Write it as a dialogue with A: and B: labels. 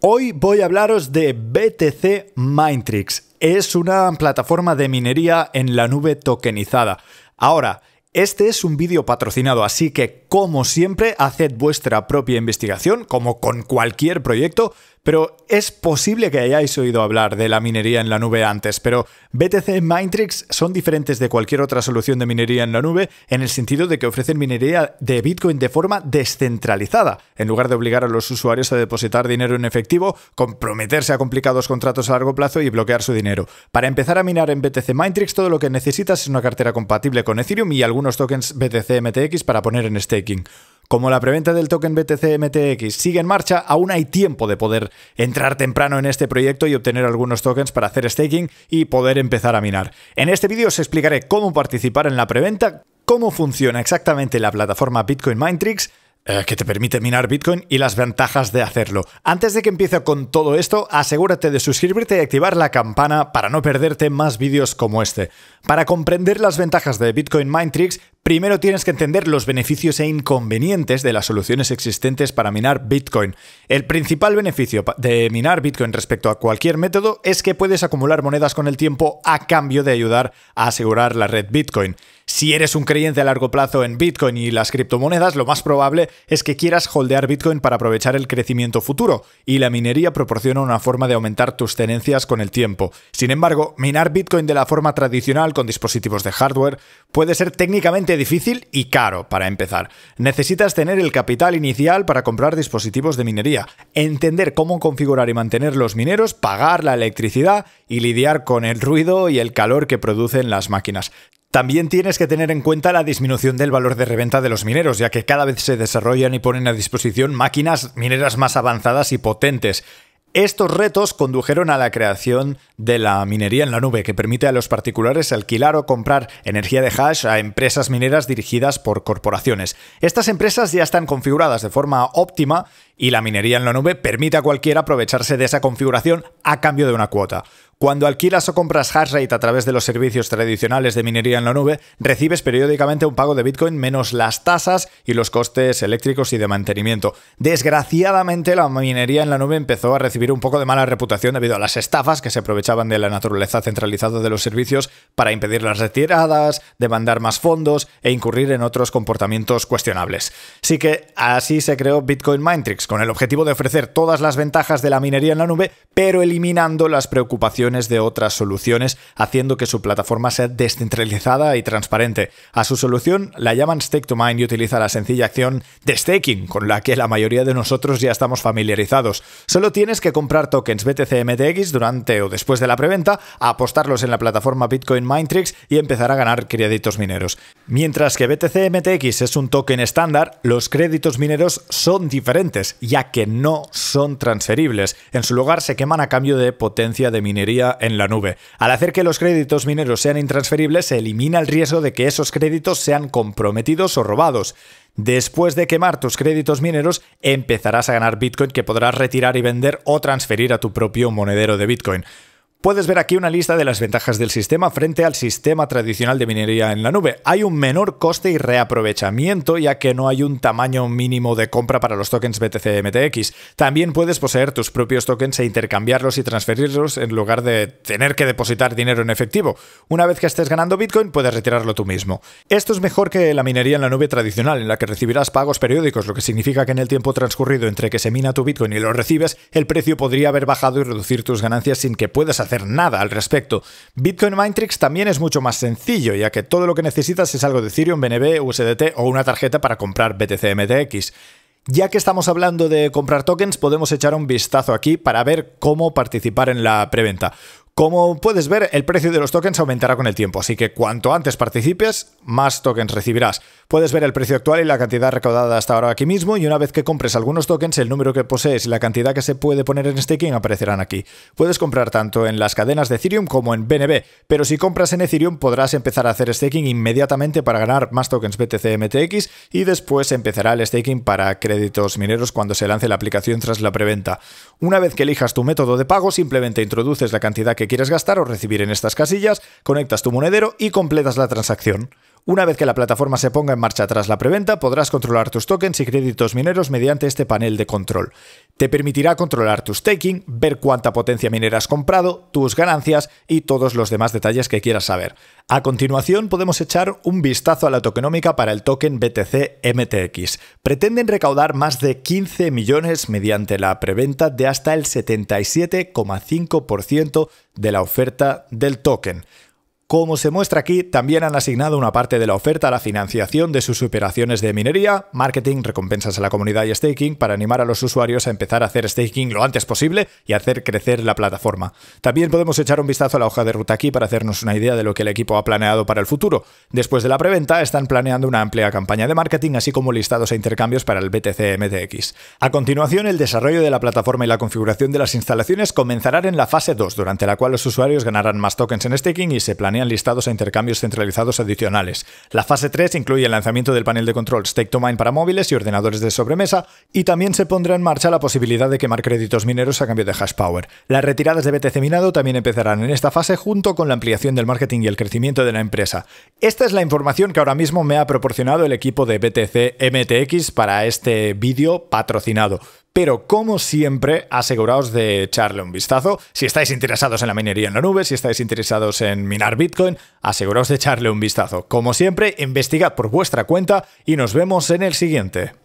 A: Hoy voy a hablaros de BTC Mindtrix. Es una plataforma de minería en la nube tokenizada. Ahora, este es un vídeo patrocinado, así que como siempre, haced vuestra propia investigación, como con cualquier proyecto, pero es posible que hayáis oído hablar de la minería en la nube antes, pero BTC Mintrix son diferentes de cualquier otra solución de minería en la nube en el sentido de que ofrecen minería de Bitcoin de forma descentralizada, en lugar de obligar a los usuarios a depositar dinero en efectivo, comprometerse a complicados contratos a largo plazo y bloquear su dinero. Para empezar a minar en BTC Mintrix, todo lo que necesitas es una cartera compatible con Ethereum y algunos tokens BTC MTX para poner en staking. Como la preventa del token BTC MTX sigue en marcha, aún hay tiempo de poder entrar temprano en este proyecto y obtener algunos tokens para hacer staking y poder empezar a minar. En este vídeo os explicaré cómo participar en la preventa, cómo funciona exactamente la plataforma Bitcoin Mindtricks, eh, que te permite minar Bitcoin y las ventajas de hacerlo. Antes de que empiece con todo esto, asegúrate de suscribirte y activar la campana para no perderte más vídeos como este. Para comprender las ventajas de Bitcoin Mind primero tienes que entender los beneficios e inconvenientes de las soluciones existentes para minar Bitcoin. El principal beneficio de minar Bitcoin respecto a cualquier método es que puedes acumular monedas con el tiempo a cambio de ayudar a asegurar la red Bitcoin. Si eres un creyente a largo plazo en Bitcoin y las criptomonedas, lo más probable es que quieras holdear Bitcoin para aprovechar el crecimiento futuro, y la minería proporciona una forma de aumentar tus tenencias con el tiempo. Sin embargo, minar Bitcoin de la forma tradicional con dispositivos de hardware puede ser técnicamente difícil y caro para empezar. Necesitas tener el capital inicial para comprar dispositivos de minería, entender cómo configurar y mantener los mineros, pagar la electricidad y lidiar con el ruido y el calor que producen las máquinas. También tienes que tener en cuenta la disminución del valor de reventa de los mineros, ya que cada vez se desarrollan y ponen a disposición máquinas mineras más avanzadas y potentes. Estos retos condujeron a la creación de la minería en la nube, que permite a los particulares alquilar o comprar energía de hash a empresas mineras dirigidas por corporaciones. Estas empresas ya están configuradas de forma óptima y la minería en la nube permite a cualquiera aprovecharse de esa configuración a cambio de una cuota. Cuando alquilas o compras hash rate a través de los servicios tradicionales de minería en la nube, recibes periódicamente un pago de Bitcoin menos las tasas y los costes eléctricos y de mantenimiento. Desgraciadamente, la minería en la nube empezó a recibir un poco de mala reputación debido a las estafas que se aprovechaban de la naturaleza centralizada de los servicios para impedir las retiradas, demandar más fondos e incurrir en otros comportamientos cuestionables. Así que así se creó Bitcoin Mintrix con el objetivo de ofrecer todas las ventajas de la minería en la nube, pero eliminando las preocupaciones de otras soluciones, haciendo que su plataforma sea descentralizada y transparente. A su solución la llaman Stake to Mine y utiliza la sencilla acción de staking, con la que la mayoría de nosotros ya estamos familiarizados. Solo tienes que comprar tokens BTCMTX durante o después de la preventa, apostarlos en la plataforma Bitcoin Mintrix y empezar a ganar créditos mineros. Mientras que BTCMTX es un token estándar, los créditos mineros son diferentes ya que no son transferibles. En su lugar se queman a cambio de potencia de minería en la nube. Al hacer que los créditos mineros sean intransferibles, se elimina el riesgo de que esos créditos sean comprometidos o robados. Después de quemar tus créditos mineros, empezarás a ganar Bitcoin que podrás retirar y vender o transferir a tu propio monedero de Bitcoin. Puedes ver aquí una lista de las ventajas del sistema frente al sistema tradicional de minería en la nube. Hay un menor coste y reaprovechamiento ya que no hay un tamaño mínimo de compra para los tokens BTC MTX. También puedes poseer tus propios tokens e intercambiarlos y transferirlos en lugar de tener que depositar dinero en efectivo. Una vez que estés ganando Bitcoin puedes retirarlo tú mismo. Esto es mejor que la minería en la nube tradicional en la que recibirás pagos periódicos, lo que significa que en el tiempo transcurrido entre que se mina tu Bitcoin y lo recibes, el precio podría haber bajado y reducir tus ganancias sin que puedas hacer nada al respecto. Bitcoin Mintrix también es mucho más sencillo, ya que todo lo que necesitas es algo de Ethereum, BNB, USDT o una tarjeta para comprar BTCMTX. Ya que estamos hablando de comprar tokens, podemos echar un vistazo aquí para ver cómo participar en la preventa. Como puedes ver, el precio de los tokens aumentará con el tiempo, así que cuanto antes participes, más tokens recibirás. Puedes ver el precio actual y la cantidad recaudada hasta ahora aquí mismo, y una vez que compres algunos tokens, el número que posees y la cantidad que se puede poner en staking aparecerán aquí. Puedes comprar tanto en las cadenas de Ethereum como en BNB, pero si compras en Ethereum podrás empezar a hacer staking inmediatamente para ganar más tokens BTC MTX y después empezará el staking para créditos mineros cuando se lance la aplicación tras la preventa. Una vez que elijas tu método de pago, simplemente introduces la cantidad que quieres gastar o recibir en estas casillas, conectas tu monedero y completas la transacción. Una vez que la plataforma se ponga en marcha tras la preventa, podrás controlar tus tokens y créditos mineros mediante este panel de control. Te permitirá controlar tus staking, ver cuánta potencia minera has comprado, tus ganancias y todos los demás detalles que quieras saber. A continuación podemos echar un vistazo a la tokenómica para el token BTC MTX. Pretenden recaudar más de 15 millones mediante la preventa de hasta el 77,5% de la oferta del token. Como se muestra aquí, también han asignado una parte de la oferta a la financiación de sus operaciones de minería, marketing, recompensas a la comunidad y staking para animar a los usuarios a empezar a hacer staking lo antes posible y hacer crecer la plataforma. También podemos echar un vistazo a la hoja de ruta aquí para hacernos una idea de lo que el equipo ha planeado para el futuro. Después de la preventa, están planeando una amplia campaña de marketing, así como listados e intercambios para el BTC A continuación, el desarrollo de la plataforma y la configuración de las instalaciones comenzarán en la fase 2, durante la cual los usuarios ganarán más tokens en staking y se planean listados a e intercambios centralizados adicionales. La fase 3 incluye el lanzamiento del panel de control Stake to Mine para móviles y ordenadores de sobremesa, y también se pondrá en marcha la posibilidad de quemar créditos mineros a cambio de hash power. Las retiradas de BTC minado también empezarán en esta fase junto con la ampliación del marketing y el crecimiento de la empresa. Esta es la información que ahora mismo me ha proporcionado el equipo de BTC MTX para este vídeo patrocinado pero como siempre, aseguraos de echarle un vistazo. Si estáis interesados en la minería en la nube, si estáis interesados en minar Bitcoin, aseguraos de echarle un vistazo. Como siempre, investigad por vuestra cuenta y nos vemos en el siguiente.